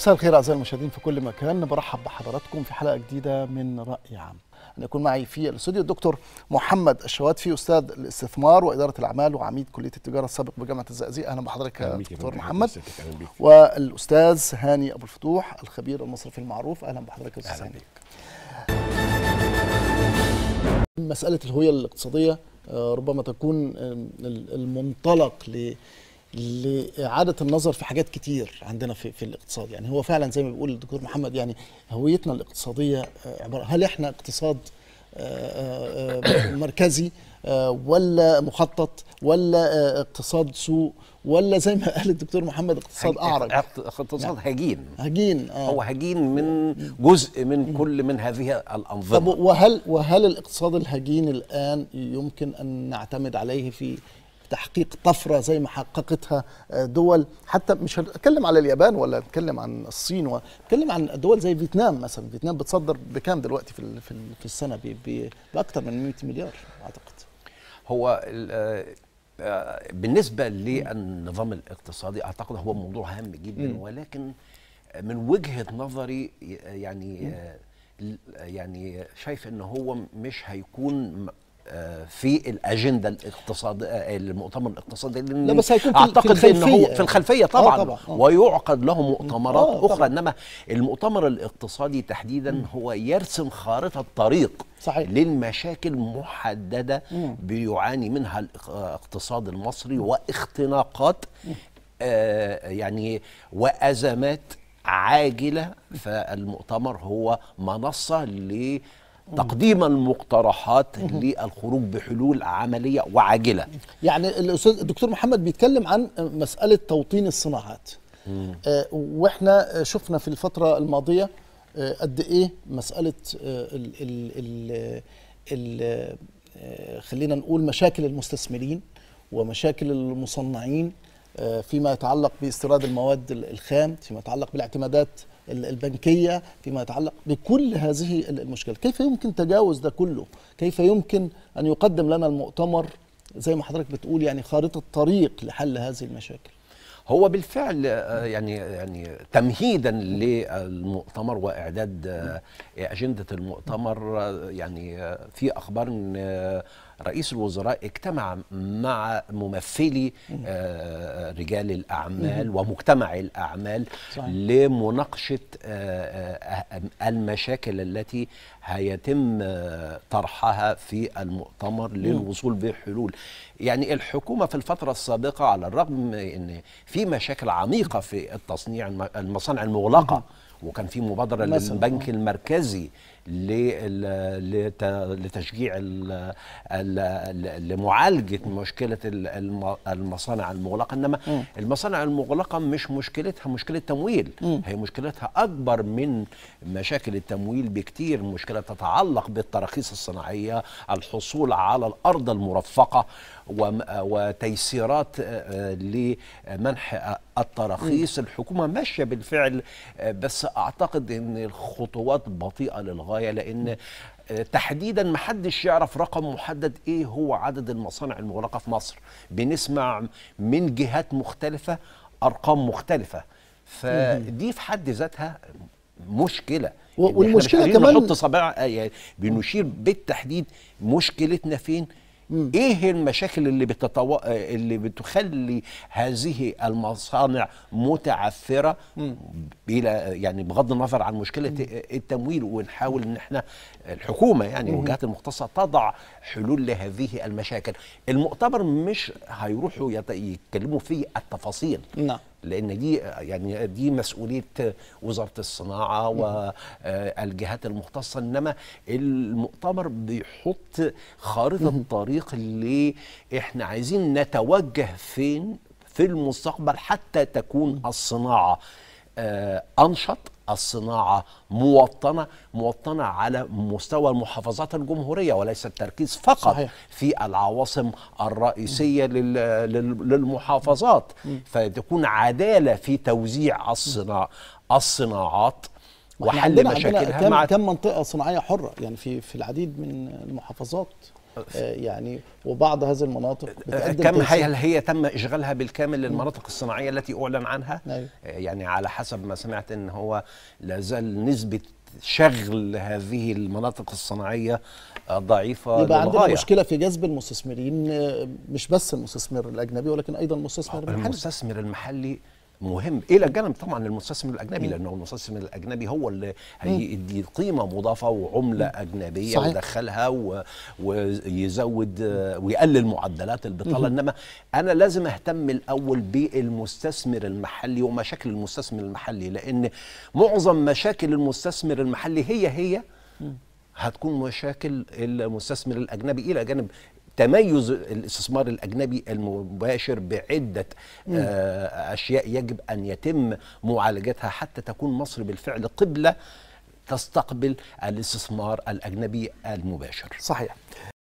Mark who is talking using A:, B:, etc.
A: مساء الخير اعزائي المشاهدين في كل مكان برحب بحضراتكم في حلقه جديده من راي عام ان يكون معي في الاستوديو الدكتور محمد الشواتفي استاذ الاستثمار واداره الاعمال وعميد كليه التجاره السابق بجامعه الزقازيق اهلا بحضرتك يا دكتور محمد والاستاذ هاني ابو الفتوح الخبير المصرفي المعروف اهلا بحضرتك يا استاذ هاني مساله الهويه الاقتصاديه آه، ربما تكون آه، المنطلق ل لاعاده النظر في حاجات كتير عندنا في, في الاقتصاد يعني هو فعلا زي ما بيقول الدكتور محمد يعني هويتنا الاقتصاديه آه، عباره هل احنا اقتصاد آه، آه، مركزي ولا مخطط ولا اقتصاد سوق ولا زي ما قال الدكتور محمد اقتصاد اعرج اقتصاد نعم. هجين هجين آه. هو
B: هجين من جزء من كل من هذه الانظمه طب
A: وهل وهل الاقتصاد الهجين الان يمكن ان نعتمد عليه في تحقيق طفرة زي ما حققتها آه، دول حتى مش هنتكلم على اليابان ولا نتكلم عن الصين ونتكلم عن دول زي فيتنام مثلا فيتنام بتصدر بكام دلوقتي في في السنة بأكثر من 100 مليار أعتقد
B: هو آه، آه، بالنسبة للنظام الاقتصادي أعتقد هو موضوع هام جدا ولكن من وجهة نظري يعني يعني شايف ان هو مش هيكون في الاجنده الاقتصاد المؤتمر الاقتصادي لا بس هيكون في اعتقد في الخلفية, في الخلفيه آه، طبعا, آه طبعا. آه. ويعقد له مؤتمرات آه اخرى انما المؤتمر الاقتصادي تحديدا م. هو يرسم خارطه طريق صحيح. للمشاكل محدده م. بيعاني منها الاقتصاد المصري واختناقات آه يعني وازمات عاجله فالمؤتمر هو منصه ل تقديم المقترحات للخروج بحلول عمليه وعاجله
A: يعني الاستاذ الدكتور محمد بيتكلم عن مساله توطين الصناعات آه واحنا شفنا في الفتره الماضيه آه قد ايه مساله آه الـ الـ الـ ال آه، خلينا نقول مشاكل المستثمرين ومشاكل المصنعين آه، فيما يتعلق باستيراد المواد الخام فيما يتعلق بالاعتمادات البنكيه فيما يتعلق بكل هذه المشكله كيف يمكن تجاوز ده كله كيف يمكن ان يقدم لنا المؤتمر زي ما حضرتك بتقول يعني خارطه طريق لحل هذه المشاكل
B: هو بالفعل آه، يعني يعني تمهيدا للمؤتمر واعداد آه، اجنده المؤتمر آه، يعني في اخبار رئيس الوزراء اجتمع مع ممثلي آه، رجال الأعمال ومجتمع الأعمال لمناقشة آه، آه، المشاكل التي هيتم طرحها في المؤتمر للوصول بحلول يعني الحكومة في الفترة السابقة على الرغم أن في مشاكل عميقة في التصنيع المصانع المغلقة وكان في مبادره مثلاً. للبنك آه. المركزي لتشجيع لمعالجه مشكله المصانع المغلقه انما م. المصانع المغلقه مش مشكلتها مشكله تمويل م. هي مشكلتها اكبر من مشاكل التمويل بكتير مشكله تتعلق بالتراخيص الصناعيه الحصول على الارض المرفقه وتيسيرات آه، آه، لمنح التراخيص الحكومه ماشيه بالفعل آه، بس اعتقد ان الخطوات بطيئه للغايه لان آه، تحديدا ما حدش يعرف رقم محدد ايه هو عدد المصانع المغلقه في مصر بنسمع من جهات مختلفه ارقام مختلفه فدي في حد ذاتها مشكله والمشكله كمان بنحط صباع آه، يعني بنشير بالتحديد مشكلتنا فين مم. ايه المشاكل اللي بتطو... اللي بتخلي هذه المصانع متعثره بلا يعني بغض النظر عن مشكله مم. التمويل ونحاول ان احنا الحكومه يعني والجهات المختصه تضع حلول لهذه المشاكل المؤتمر مش هيروحوا يتكلموا في التفاصيل نعم لان دي يعني دي مسؤوليه وزاره الصناعه والجهات المختصه انما المؤتمر بيحط خارطه الطريق اللي احنا عايزين نتوجه فين في المستقبل حتى تكون الصناعه آه، أنشط الصناعة موطنة موطنة على مستوى المحافظات الجمهورية وليس التركيز فقط صحيح. في العواصم الرئيسية للمحافظات فتكون عدالة في توزيع الصناع الصناعات
A: وحل مشاكلها كم, مع كم منطقة صناعية حرة يعني في في العديد من المحافظات آه، يعني وبعض هذه المناطق آه، بتقدم كم هل
B: هي تم اشغالها بالكامل للمناطق الصناعيه التي اعلن عنها أيوه. يعني على حسب ما سمعت ان هو لا زال نسبه شغل هذه المناطق الصناعيه آه، ضعيفه يبقى عندنا مشكله
A: في جذب المستثمرين مش بس المستثمر الاجنبي ولكن ايضا المستثمر المحلي المستثمر المحلي مهم الى جانب طبعا المستثمر الاجنبي لانه المستثمر
B: الاجنبي هو اللي هيدي قيمه مضافه وعمله اجنبيه صحيح. ويدخلها ويزود آه، ويقلل معدلات البطاله انما انا لازم اهتم الاول بالمستثمر المحلي ومشاكل المستثمر المحلي لان معظم مشاكل المستثمر المحلي هي هي هتكون مشاكل المستثمر الاجنبي الى جانب تميز الاستثمار الاجنبي المباشر بعده آه، اشياء يجب ان يتم معالجتها حتى تكون مصر بالفعل قبله تستقبل الاستثمار الاجنبي المباشر صحيح